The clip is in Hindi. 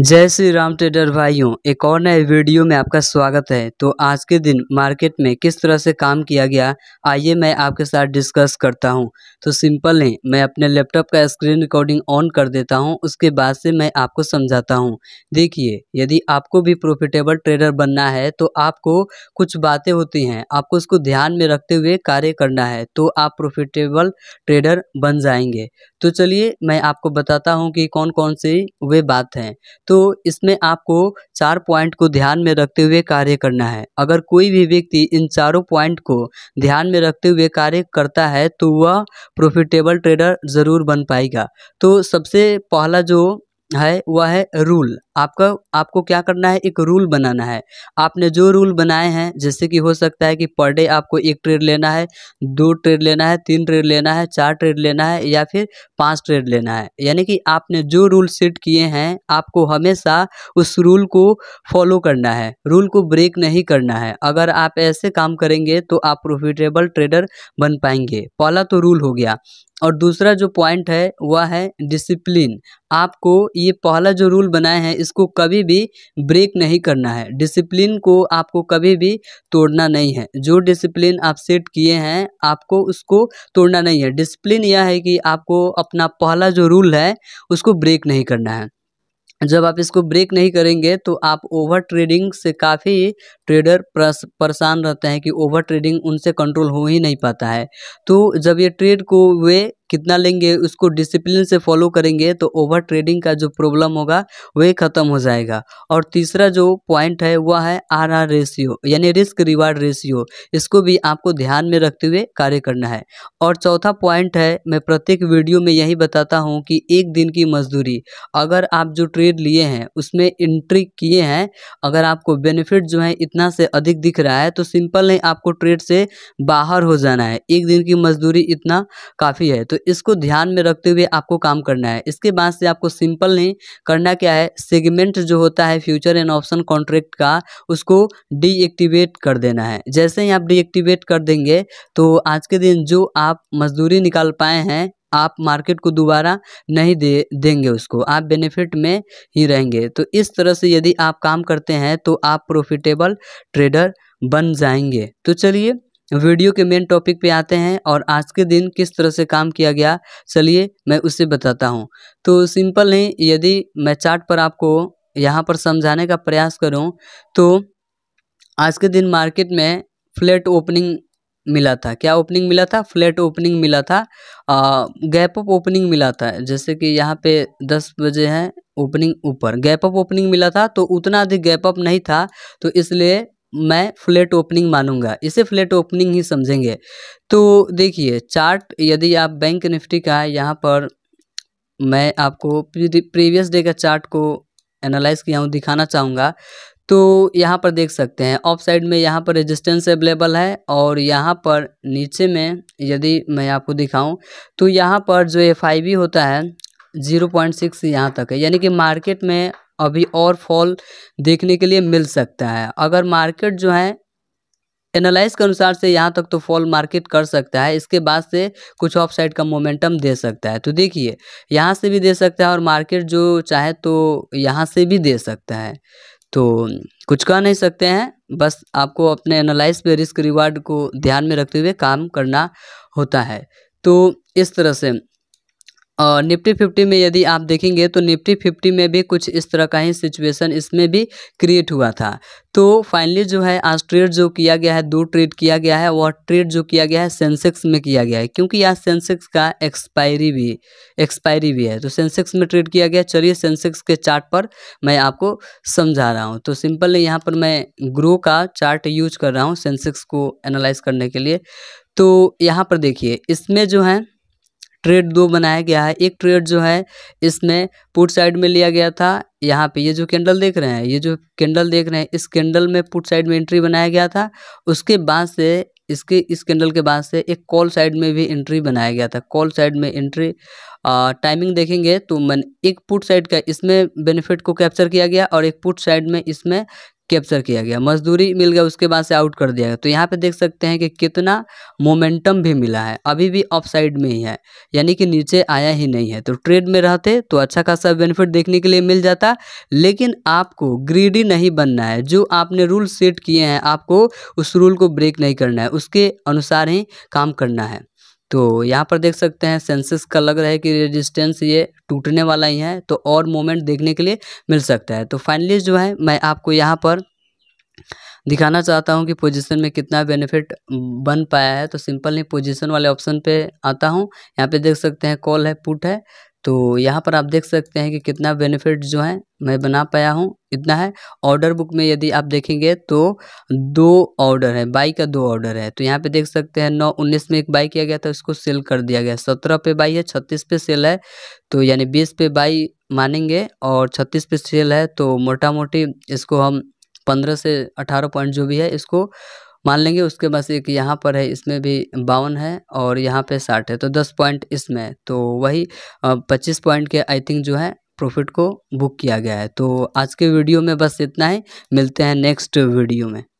जय श्री राम ट्रेडर भाइयों एक और नए वीडियो में आपका स्वागत है तो आज के दिन मार्केट में किस तरह से काम किया गया आइए मैं आपके साथ डिस्कस करता हूं तो सिंपल है मैं अपने लैपटॉप का स्क्रीन रिकॉर्डिंग ऑन कर देता हूं उसके बाद से मैं आपको समझाता हूं देखिए यदि आपको भी प्रॉफिटेबल ट्रेडर बनना है तो आपको कुछ बातें होती हैं आपको उसको ध्यान में रखते हुए कार्य करना है तो आप प्रोफिटेबल ट्रेडर बन जाएंगे तो चलिए मैं आपको बताता हूँ कि कौन कौन सी वे बात हैं तो इसमें आपको चार पॉइंट को ध्यान में रखते हुए कार्य करना है अगर कोई भी व्यक्ति इन चारों पॉइंट को ध्यान में रखते हुए कार्य करता है तो वह प्रॉफिटेबल ट्रेडर ज़रूर बन पाएगा तो सबसे पहला जो है वह है रूल आपका आपको क्या करना है एक रूल बनाना है आपने जो रूल बनाए हैं जैसे कि हो सकता है कि पर डे आपको एक ट्रेड लेना है दो ट्रेड लेना है तीन ट्रेड लेना है चार ट्रेड लेना है या फिर पांच ट्रेड लेना है यानी कि आपने जो रूल सेट किए हैं आपको हमेशा उस रूल को फॉलो करना है रूल को ब्रेक नहीं करना है अगर आप ऐसे काम करेंगे तो आप प्रोफिटेबल ट्रेडर बन पाएंगे पहला तो रूल हो गया और दूसरा जो पॉइंट है वह है डिसिप्लिन आपको ये पहला जो रूल बनाए हैं इसको कभी भी ब्रेक नहीं करना है डिसिप्लिन को आपको कभी भी तोड़ना नहीं है जो डिसिप्लिन आप सेट किए हैं आपको उसको तोड़ना नहीं है डिसिप्लिन यह है कि आपको अपना पहला जो रूल है उसको ब्रेक नहीं करना है जब आप इसको ब्रेक नहीं करेंगे तो आप ओवर ट्रेडिंग से काफ़ी ट्रेडर परेशान रहते हैं कि ओवर ट्रेडिंग उनसे कंट्रोल हो ही नहीं पाता है तो जब ये ट्रेड को वे कितना लेंगे उसको डिसिप्लिन से फॉलो करेंगे तो ओवर ट्रेडिंग का जो प्रॉब्लम होगा वह ख़त्म हो जाएगा और तीसरा जो पॉइंट है वह है आर आर रेशियो यानी रिस्क रिवार्ड रेशियो इसको भी आपको ध्यान में रखते हुए कार्य करना है और चौथा पॉइंट है मैं प्रत्येक वीडियो में यही बताता हूँ कि एक दिन की मजदूरी अगर आप जो ट्रेड लिए हैं उसमें एंट्री किए हैं अगर आपको बेनिफिट जो है इतना से अधिक दिख रहा है तो सिंपल नहीं आपको ट्रेड से बाहर हो जाना है एक दिन की मजदूरी इतना काफ़ी है तो इसको ध्यान में रखते हुए आपको काम करना है इसके बाद से आपको सिंपल नहीं करना क्या है सेगमेंट जो होता है फ्यूचर एंड ऑप्शन कॉन्ट्रैक्ट का उसको डीएक्टिवेट कर देना है जैसे ही आप डीएक्टिवेट कर देंगे तो आज के दिन जो आप मजदूरी निकाल पाए हैं आप मार्केट को दोबारा नहीं दे देंगे उसको आप बेनिफिट में ही रहेंगे तो इस तरह से यदि आप काम करते हैं तो आप प्रॉफिटेबल ट्रेडर बन जाएंगे तो चलिए वीडियो के मेन टॉपिक पे आते हैं और आज के दिन किस तरह से काम किया गया चलिए मैं उसे बताता हूँ तो सिंपल है यदि मैं चार्ट पर आपको यहाँ पर समझाने का प्रयास करूँ तो आज के दिन मार्केट में फ्लैट ओपनिंग मिला था क्या ओपनिंग मिला था फ्लैट ओपनिंग मिला था गैप अप ओपनिंग मिला था जैसे कि यहाँ पे दस बजे हैं ओपनिंग ऊपर गैप अप ओपनिंग मिला था तो उतना अधिक गैप अप नहीं था तो इसलिए मैं फ्लैट ओपनिंग मानूंगा इसे फ्लैट ओपनिंग ही समझेंगे तो देखिए चार्ट यदि आप बैंक निफ्टी का यहाँ पर मैं आपको प्रीवियस डे का चार्ट को एनालाइज किया हूँ दिखाना चाहूँगा तो यहाँ पर देख सकते हैं ऑफ साइड में यहाँ पर रेजिस्टेंस अवेलेबल है और यहाँ पर नीचे में यदि मैं आपको दिखाऊँ तो यहाँ पर जो एफ होता है जीरो पॉइंट सिक्स यहाँ तक है यानी कि मार्केट में अभी और फॉल देखने के लिए मिल सकता है अगर मार्केट जो है एनालाइज के अनुसार से यहाँ तक तो फॉल मार्केट कर सकता है इसके बाद से कुछ ऑफ साइड का मोमेंटम दे सकता है तो देखिए यहाँ से भी दे सकता है और मार्केट जो चाहे तो यहाँ से भी दे सकता है तो कुछ कह नहीं सकते हैं बस आपको अपने एनालाइज पे रिस्क रिवार्ड को ध्यान में रखते हुए काम करना होता है तो इस तरह से और निफ्टी फिफ्टी में यदि आप देखेंगे तो निफ्टी फिफ्टी में भी कुछ इस तरह का ही सिचुएशन इसमें भी क्रिएट हुआ था तो फाइनली जो है आज ट्रेड जो किया गया है दो ट्रेड किया गया है वह ट्रेड जो किया गया है सेंसेक्स में किया गया है क्योंकि आज सेंसेक्स का एक्सपायरी भी एक्सपायरी भी है तो सेंसेक्स में ट्रेड किया गया चलिए सेंसेक्स के चार्ट पर मैं आपको समझा रहा हूँ तो सिंपल यहाँ पर मैं ग्रो का चार्ट यूज कर रहा हूँ सेंसेक्स को एनालाइज करने के लिए तो यहाँ पर देखिए इसमें जो है ट्रेड दो बनाया गया है एक ट्रेड जो है इसमें पुट साइड में लिया गया था यहाँ पे ये जो कैंडल देख रहे हैं ये जो कैंडल देख रहे हैं इस कैंडल में पुट साइड में एंट्री बनाया गया था उसके बाद से इसके इस कैंडल के बाद से एक कॉल साइड में भी एंट्री बनाया गया था कॉल साइड में एंट्री टाइमिंग देखेंगे तो मन एक पुट साइड का इसमें बेनिफिट को कैप्चर किया गया और एक पुट साइड में इसमें कैप्चर किया गया मजदूरी मिल गया उसके बाद से आउट कर दिया गया तो यहाँ पे देख सकते हैं कि कितना मोमेंटम भी मिला है अभी भी ऑफ साइड में ही है यानी कि नीचे आया ही नहीं है तो ट्रेड में रहते तो अच्छा खासा बेनिफिट देखने के लिए मिल जाता लेकिन आपको ग्रीडी नहीं बनना है जो आपने रूल सेट किए हैं आपको उस रूल को ब्रेक नहीं करना है उसके अनुसार ही काम करना है तो यहाँ पर देख सकते हैं सेंसेस का लग रहा है कि रेजिस्टेंस ये टूटने वाला ही है तो और मोमेंट देखने के लिए मिल सकता है तो फाइनली जो है मैं आपको यहाँ पर दिखाना चाहता हूँ कि पोजीशन में कितना बेनिफिट बन पाया है तो सिंपल नहीं पोजीशन वाले ऑप्शन पे आता हूँ यहाँ पे देख सकते हैं कॉल है पुट है तो यहाँ पर आप देख सकते हैं कि कितना बेनिफिट जो है मैं बना पाया हूँ इतना है ऑर्डर बुक में यदि आप देखेंगे तो दो ऑर्डर है बाई का दो ऑर्डर है तो यहाँ पे देख सकते हैं नौ उन्नीस में एक बाई किया गया था उसको सेल कर दिया गया सत्रह पे बाई है छत्तीस पे सेल है तो यानी बीस पे बाई मानेंगे और छत्तीस पे सेल है तो मोटा मोटी इसको हम पंद्रह से अठारह पॉइंट जो भी है इसको मान लेंगे उसके बस एक यहाँ पर है इसमें भी बावन है और यहाँ पे साठ है तो दस पॉइंट इसमें है तो वही पच्चीस पॉइंट के आई थिंक जो है प्रॉफिट को बुक किया गया है तो आज के वीडियो में बस इतना ही मिलते हैं नेक्स्ट वीडियो में